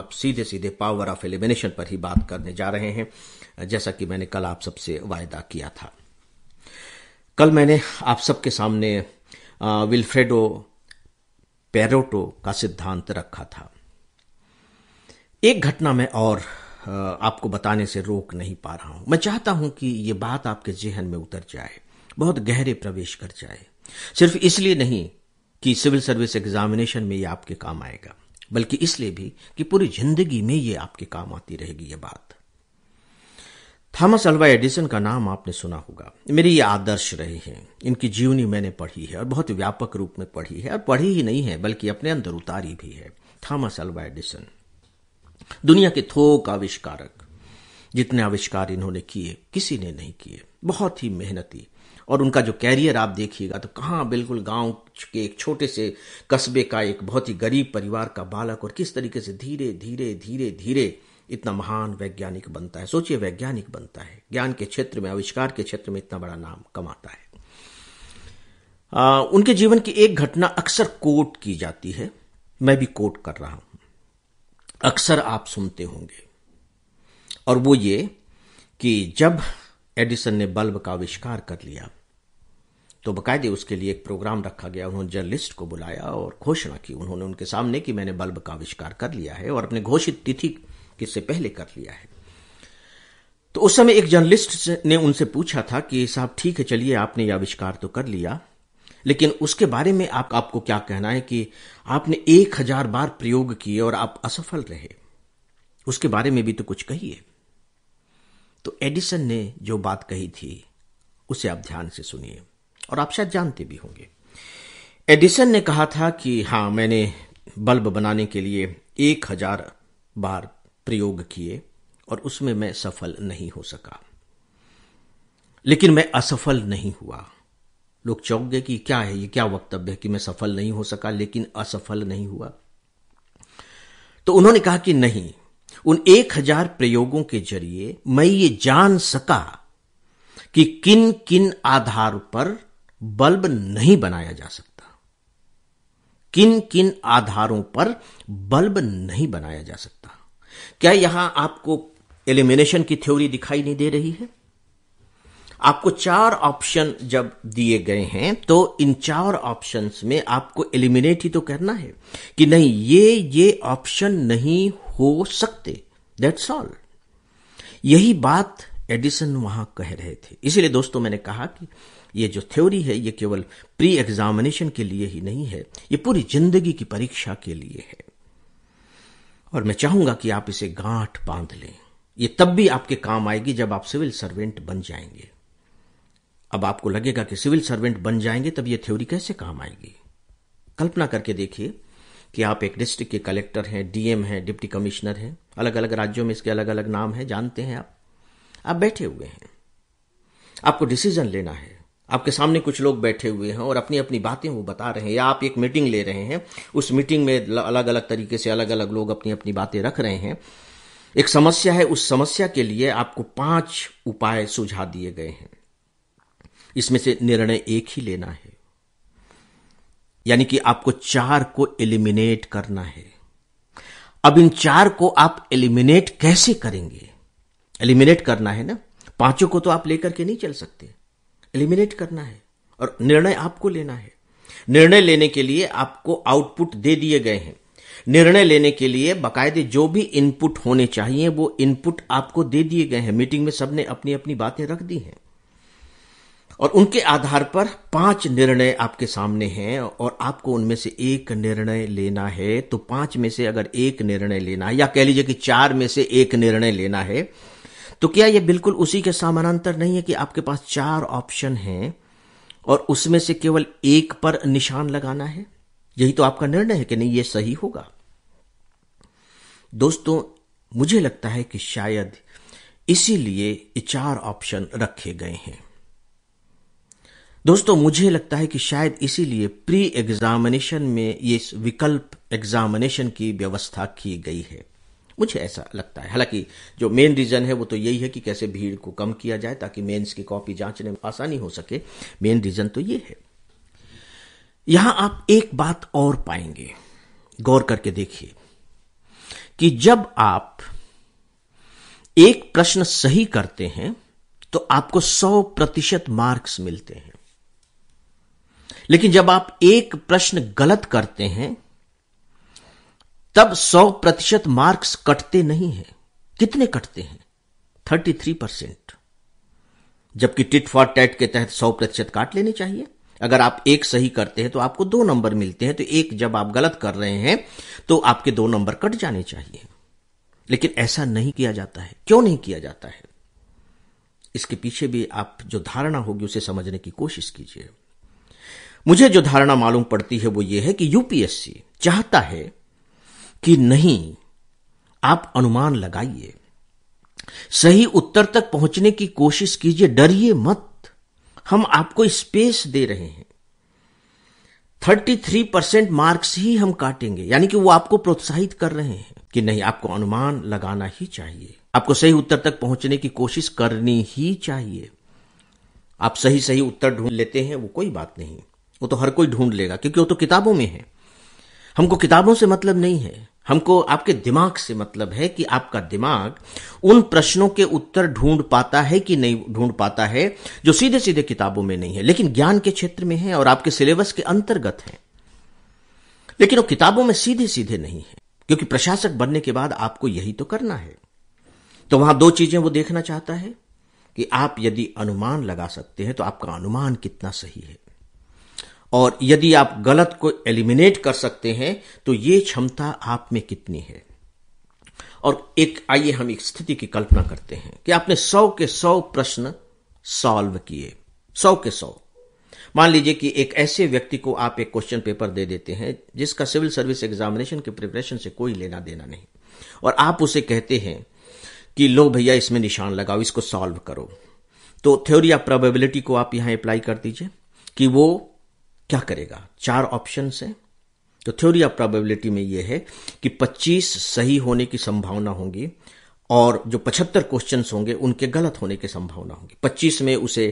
अब सीधे सीधे पावर ऑफ एलिमिनेशन पर ही बात करने जा रहे हैं जैसा कि मैंने कल आप सबसे वायदा किया था कल मैंने आप सबके सामने विल्फ्रेडो पेरोटो का सिद्धांत रखा था एक घटना में और आपको बताने से रोक नहीं पा रहा हूं मैं चाहता हूं कि यह बात आपके जेहन में उतर जाए बहुत गहरे प्रवेश कर जाए सिर्फ इसलिए नहीं कि सिविल सर्विस एग्जामिनेशन में यह आपके काम आएगा बल्कि इसलिए भी कि पूरी जिंदगी में ये आपके काम आती रहेगी ये बात थॉमस अल्वा एडिसन का नाम आपने सुना होगा मेरी ये आदर्श रहे हैं इनकी जीवनी मैंने पढ़ी है और बहुत व्यापक रूप में पढ़ी है और पढ़ी ही नहीं है बल्कि अपने अंदर उतारी भी है थॉमस अल्वा एडिसन दुनिया के थोक आविष्कारक जितने आविष्कार इन्होंने किए किसी ने नहीं किए बहुत ही मेहनती और उनका जो कैरियर आप देखिएगा तो कहाँ बिल्कुल गांव के एक छोटे से कस्बे का एक बहुत ही गरीब परिवार का बालक और किस तरीके से धीरे धीरे धीरे धीरे इतना महान वैज्ञानिक बनता है सोचिए वैज्ञानिक बनता है ज्ञान के क्षेत्र में आविष्कार के क्षेत्र में इतना बड़ा नाम कमाता है आ, उनके जीवन की एक घटना अक्सर कोट की जाती है मैं भी कोट कर रहा हूं अक्सर आप सुनते होंगे और वो ये कि जब एडिसन ने बल्ब का आविष्कार कर लिया तो बकायदे उसके लिए एक प्रोग्राम रखा गया उन्होंने जर्नलिस्ट को बुलाया और घोषणा की उन्होंने उनके सामने कि मैंने बल्ब का आविष्कार कर लिया है और अपने घोषित तिथि किससे पहले कर लिया है तो उस समय एक जर्नलिस्ट ने उनसे पूछा था कि साहब ठीक है चलिए आपने यह आविष्कार तो कर लिया लेकिन उसके बारे में आप आपको क्या कहना है कि आपने एक हजार बार प्रयोग किए और आप असफल रहे उसके बारे में भी तो कुछ कहिए तो एडिसन ने जो बात कही थी उसे आप ध्यान से सुनिए और आप शायद जानते भी होंगे एडिसन ने कहा था कि हाँ मैंने बल्ब बनाने के लिए एक हजार बार प्रयोग किए और उसमें मैं सफल नहीं हो सका लेकिन मैं असफल नहीं हुआ लोग चौंक गए कि क्या है ये क्या वक्तव्य है कि मैं सफल नहीं हो सका लेकिन असफल नहीं हुआ तो उन्होंने कहा कि नहीं उन एक हजार प्रयोगों के जरिए मैं ये जान सका कि किन किन आधार पर बल्ब नहीं बनाया जा सकता किन किन आधारों पर बल्ब नहीं बनाया जा सकता क्या यहां आपको एलिमिनेशन की थ्योरी दिखाई नहीं दे रही है आपको चार ऑप्शन जब दिए गए हैं तो इन चार ऑप्शंस में आपको एलिमिनेट ही तो करना है कि नहीं ये ये ऑप्शन नहीं हो सकते दैट्स ऑल यही बात एडिसन वहां कह रहे थे इसीलिए दोस्तों मैंने कहा कि ये जो थ्योरी है ये केवल प्री एग्जामिनेशन के लिए ही नहीं है ये पूरी जिंदगी की परीक्षा के लिए है और मैं चाहूंगा कि आप इसे गांठ बांध लें ये तब भी आपके काम आएगी जब आप सिविल सर्वेंट बन जाएंगे अब आपको लगेगा कि सिविल सर्वेंट बन जाएंगे तब ये थ्योरी कैसे काम आएगी कल्पना करके देखिए कि आप एक डिस्ट्रिक्ट के कलेक्टर हैं डीएम हैं डिप्टी कमिश्नर हैं अलग अलग राज्यों में इसके अलग अलग नाम हैं जानते हैं आप आप बैठे हुए हैं आपको डिसीजन लेना है आपके सामने कुछ लोग बैठे हुए हैं और अपनी अपनी बातें वो बता रहे हैं या आप एक मीटिंग ले रहे हैं उस मीटिंग में अलग अलग तरीके से अलग अलग लोग अपनी अपनी बातें रख रहे हैं एक समस्या है उस समस्या के लिए आपको पांच उपाय सुझा दिए गए हैं इसमें से निर्णय एक ही लेना है यानी कि आपको चार को एलिमिनेट करना है अब इन चार को आप एलिमिनेट कैसे करेंगे एलिमिनेट करना है ना पांचों को तो आप लेकर के नहीं चल सकते एलिमिनेट करना है और निर्णय आपको लेना है निर्णय लेने के लिए आपको आउटपुट दे दिए गए हैं निर्णय लेने के लिए बाकायदे जो भी इनपुट होने चाहिए वो इनपुट आपको दे दिए गए हैं मीटिंग में सबने अपनी अपनी बातें रख दी हैं और उनके आधार पर पांच निर्णय आपके सामने हैं और आपको उनमें से एक निर्णय लेना है तो पांच में से अगर एक निर्णय लेना है या कह लीजिए कि चार में से एक निर्णय लेना है तो क्या यह बिल्कुल उसी के समानांतर नहीं है कि आपके पास चार ऑप्शन हैं और उसमें से केवल एक पर निशान लगाना है यही तो आपका निर्णय है कि नहीं ये सही होगा दोस्तों मुझे लगता है कि शायद इसीलिए ये चार ऑप्शन रखे गए हैं दोस्तों मुझे लगता है कि शायद इसीलिए प्री एग्जामिनेशन में ये विकल्प एग्जामिनेशन की व्यवस्था की गई है मुझे ऐसा लगता है हालांकि जो मेन रीजन है वो तो यही है कि कैसे भीड़ को कम किया जाए ताकि मेन्स की कॉपी जांचने में आसानी हो सके मेन रीजन तो ये है यहां आप एक बात और पाएंगे गौर करके देखिए कि जब आप एक प्रश्न सही करते हैं तो आपको 100 प्रतिशत मार्क्स मिलते हैं लेकिन जब आप एक प्रश्न गलत करते हैं तब सौ प्रतिशत मार्क्स कटते नहीं है कितने कटते हैं थर्टी थ्री परसेंट जबकि टिट फॉर टैट के तहत सौ प्रतिशत काट लेने चाहिए अगर आप एक सही करते हैं तो आपको दो नंबर मिलते हैं तो एक जब आप गलत कर रहे हैं तो आपके दो नंबर कट जाने चाहिए लेकिन ऐसा नहीं किया जाता है क्यों नहीं किया जाता है इसके पीछे भी आप जो धारणा होगी उसे समझने की कोशिश कीजिए मुझे जो धारणा मालूम पड़ती है वो ये है कि यूपीएससी चाहता है कि नहीं आप अनुमान लगाइए सही उत्तर तक पहुंचने की कोशिश कीजिए डरिए मत हम आपको स्पेस दे रहे हैं 33 परसेंट मार्क्स ही हम काटेंगे यानी कि वो आपको प्रोत्साहित कर रहे हैं कि नहीं आपको अनुमान लगाना ही चाहिए आपको सही उत्तर तक पहुंचने की कोशिश करनी ही चाहिए आप सही सही उत्तर ढूंढ लेते हैं वो कोई बात नहीं वो तो हर कोई ढूंढ लेगा क्योंकि वो तो किताबों में है हमको किताबों से मतलब नहीं है हमको आपके दिमाग से मतलब है कि आपका दिमाग उन प्रश्नों के उत्तर ढूंढ पाता है कि नहीं ढूंढ पाता है जो सीधे सीधे किताबों में नहीं है लेकिन ज्ञान के क्षेत्र में है और आपके सिलेबस के अंतर्गत है लेकिन वो किताबों में सीधे सीधे नहीं है क्योंकि प्रशासक बनने के बाद आपको यही तो करना है तो वहां दो चीजें वो देखना चाहता है कि आप यदि अनुमान लगा सकते हैं तो आपका अनुमान कितना सही है और यदि आप गलत को एलिमिनेट कर सकते हैं तो ये क्षमता आप में कितनी है और एक आइए हम एक स्थिति की कल्पना करते हैं कि आपने सौ के सौ प्रश्न सॉल्व किए सौ के सौ मान लीजिए कि एक ऐसे व्यक्ति को आप एक क्वेश्चन पेपर दे देते हैं जिसका सिविल सर्विस एग्जामिनेशन के प्रिपरेशन से कोई लेना देना नहीं और आप उसे कहते हैं कि लो भैया इसमें निशान लगाओ इसको सॉल्व करो तो थ्योरी ऑफ प्रोबेबिलिटी को आप यहां अप्लाई कर दीजिए कि वो क्या करेगा चार ऑप्शन है तो थ्योरी ऑफ प्रोबेबिलिटी में यह है कि 25 सही होने की संभावना होगी और जो 75 क्वेश्चन होंगे उनके गलत होने की संभावना होगी 25 में उसे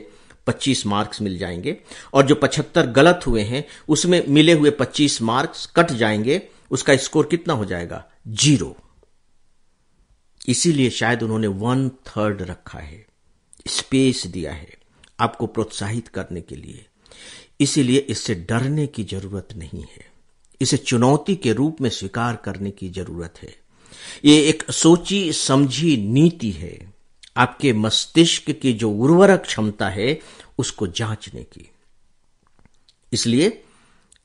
25 मार्क्स मिल जाएंगे और जो 75 गलत हुए हैं उसमें मिले हुए 25 मार्क्स कट जाएंगे उसका स्कोर कितना हो जाएगा जीरो इसीलिए शायद उन्होंने वन थर्ड रखा है स्पेस दिया है आपको प्रोत्साहित करने के लिए इसीलिए इससे डरने की जरूरत नहीं है इसे चुनौती के रूप में स्वीकार करने की जरूरत है ये एक सोची समझी नीति है आपके मस्तिष्क की जो उर्वरक क्षमता है उसको जांचने की इसलिए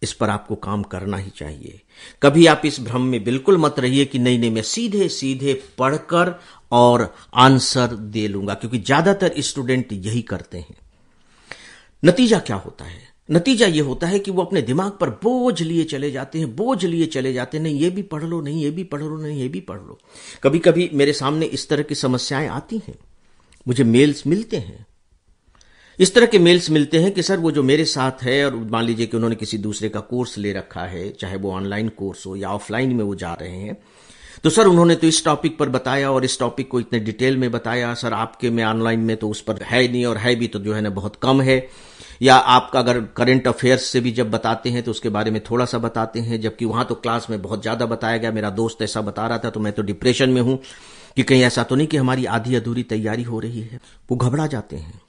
इस पर आपको काम करना ही चाहिए कभी आप इस भ्रम में बिल्कुल मत रहिए कि नहीं नहीं मैं सीधे सीधे पढ़कर और आंसर दे लूंगा क्योंकि ज्यादातर स्टूडेंट यही करते हैं नतीजा क्या होता है नतीजा ये होता है कि वो अपने दिमाग पर बोझ लिए चले जाते हैं बोझ लिए चले जाते हैं नहीं ये भी पढ़ लो नहीं ये भी पढ़ लो नहीं ये भी पढ़ लो कभी कभी मेरे सामने इस तरह की समस्याएं आती हैं मुझे मेल्स मिलते हैं इस तरह के मेल्स मिलते हैं कि सर वो जो मेरे साथ है और मान लीजिए कि उन्होंने किसी दूसरे का कोर्स ले रखा है चाहे वो ऑनलाइन कोर्स हो या ऑफलाइन में वो जा रहे हैं तो सर उन्होंने तो इस टॉपिक पर बताया और इस टॉपिक को इतने डिटेल में बताया सर आपके में ऑनलाइन में तो उस पर है नहीं और है भी तो जो है ना बहुत कम है या आपका अगर करंट अफेयर्स से भी जब बताते हैं तो उसके बारे में थोड़ा सा बताते हैं जबकि वहां तो क्लास में बहुत ज्यादा बताया गया मेरा दोस्त ऐसा बता रहा था तो मैं तो डिप्रेशन में हूं कि कहीं ऐसा तो नहीं कि हमारी आधी अधूरी तैयारी हो रही है वो घबरा जाते हैं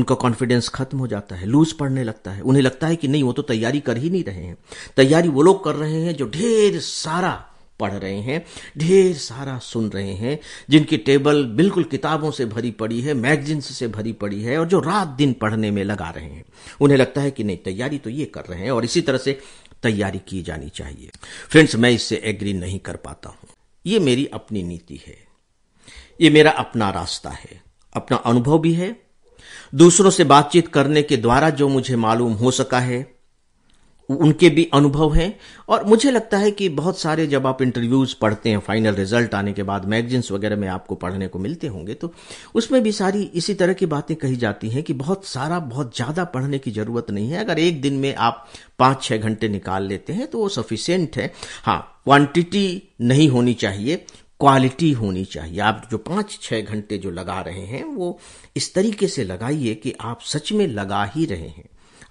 उनका कॉन्फिडेंस खत्म हो जाता है लूज पड़ने लगता है उन्हें लगता है कि नहीं वो तो तैयारी कर ही नहीं रहे हैं तैयारी वो लोग कर रहे हैं जो ढेर सारा पढ़ रहे हैं ढेर सारा सुन रहे हैं जिनकी टेबल बिल्कुल किताबों से भरी पड़ी है मैगजीन्स से भरी पड़ी है और जो रात दिन पढ़ने में लगा रहे हैं उन्हें लगता है कि नहीं तैयारी तो ये कर रहे हैं और इसी तरह से तैयारी की जानी चाहिए फ्रेंड्स मैं इससे एग्री नहीं कर पाता हूं ये मेरी अपनी नीति है ये मेरा अपना रास्ता है अपना अनुभव भी है दूसरों से बातचीत करने के द्वारा जो मुझे मालूम हो सका है उनके भी अनुभव हैं और मुझे लगता है कि बहुत सारे जब आप इंटरव्यूज पढ़ते हैं फाइनल रिजल्ट आने के बाद मैगजीन्स वगैरह में आपको पढ़ने को मिलते होंगे तो उसमें भी सारी इसी तरह की बातें कही जाती हैं कि बहुत सारा बहुत ज़्यादा पढ़ने की ज़रूरत नहीं है अगर एक दिन में आप पांच छह घंटे निकाल लेते हैं तो वो सफिशियंट है हाँ क्वांटिटी नहीं होनी चाहिए क्वालिटी होनी चाहिए आप जो पांच छह घंटे जो लगा रहे हैं वो इस तरीके से लगाइए कि आप सच में लगा ही रहे हैं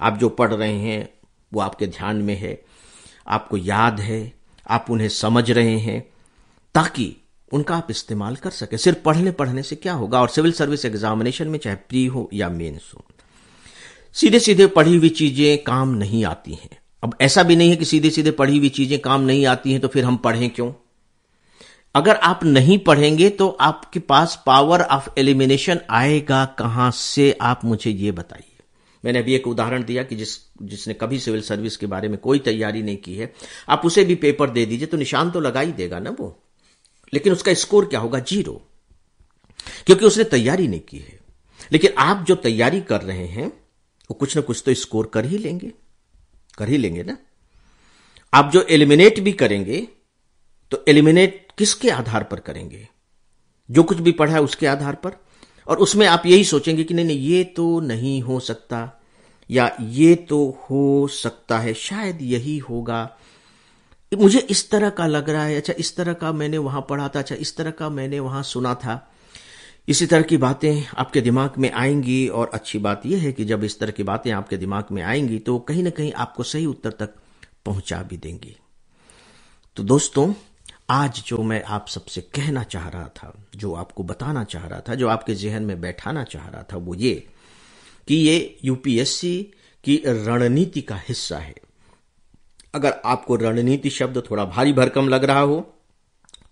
आप जो पढ़ रहे हैं वो आपके ध्यान में है आपको याद है आप उन्हें समझ रहे हैं ताकि उनका आप इस्तेमाल कर सके सिर्फ पढ़ने पढ़ने से क्या होगा और सिविल सर्विस एग्जामिनेशन में चाहे प्री हो या मेन्स हो सीधे सीधे पढ़ी हुई चीजें काम नहीं आती हैं अब ऐसा भी नहीं है कि सीधे सीधे पढ़ी हुई चीजें काम नहीं आती हैं तो फिर हम पढ़ें क्यों अगर आप नहीं पढ़ेंगे तो आपके पास पावर ऑफ एलिमिनेशन आएगा कहां से आप मुझे ये बताइए मैंने अभी एक उदाहरण दिया कि जिस जिसने कभी सिविल सर्विस के बारे में कोई तैयारी नहीं की है आप उसे भी पेपर दे दीजिए तो निशान तो लगा ही देगा ना वो लेकिन उसका स्कोर क्या होगा जीरो क्योंकि उसने तैयारी नहीं की है लेकिन आप जो तैयारी कर रहे हैं वो कुछ ना कुछ तो स्कोर कर ही लेंगे कर ही लेंगे ना आप जो एलिमिनेट भी करेंगे तो एलिमिनेट किसके आधार पर करेंगे जो कुछ भी पढ़ा है उसके आधार पर और उसमें आप यही सोचेंगे कि नहीं नहीं ये तो नहीं हो सकता या ये तो हो सकता है शायद यही होगा मुझे इस तरह का लग रहा है अच्छा इस तरह का मैंने वहां पढ़ा था अच्छा इस तरह का मैंने वहां सुना था इसी तरह की बातें आपके दिमाग में आएंगी और अच्छी बात यह है कि जब इस तरह की बातें आपके दिमाग में आएंगी तो कहीं ना कहीं आपको सही उत्तर तक पहुंचा भी देंगी तो दोस्तों आज जो मैं आप सबसे कहना चाह रहा था जो आपको बताना चाह रहा था जो आपके जहन में बैठाना चाह रहा था वो ये कि ये यूपीएससी की रणनीति का हिस्सा है अगर आपको रणनीति शब्द थोड़ा भारी भरकम लग रहा हो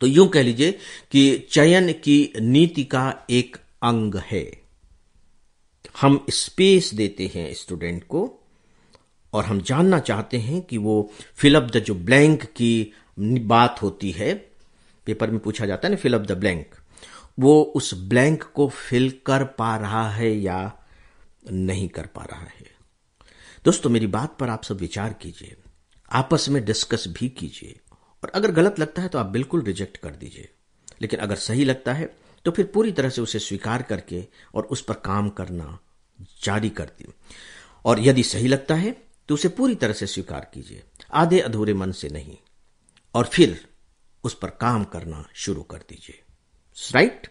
तो यूं कह लीजिए कि चयन की नीति का एक अंग है हम स्पेस देते हैं स्टूडेंट को और हम जानना चाहते हैं कि वो फिलअप द जो ब्लैंक की बात होती है पेपर में पूछा जाता है ना फिल अप द ब्लैंक वो उस ब्लैंक को फिल कर पा रहा है या नहीं कर पा रहा है दोस्तों मेरी बात पर आप सब विचार कीजिए आपस में डिस्कस भी कीजिए और अगर गलत लगता है तो आप बिल्कुल रिजेक्ट कर दीजिए लेकिन अगर सही लगता है तो फिर पूरी तरह से उसे स्वीकार करके और उस पर काम करना जारी कर दी और यदि सही लगता है तो उसे पूरी तरह से स्वीकार कीजिए आधे अधूरे मन से नहीं और फिर उस पर काम करना शुरू कर दीजिए राइट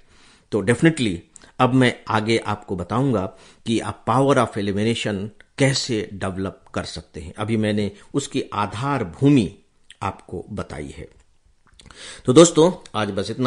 तो डेफिनेटली अब मैं आगे आपको बताऊंगा कि आप पावर ऑफ एलिमिनेशन कैसे डेवलप कर सकते हैं अभी मैंने उसकी आधार भूमि आपको बताई है तो दोस्तों आज बस इतना ही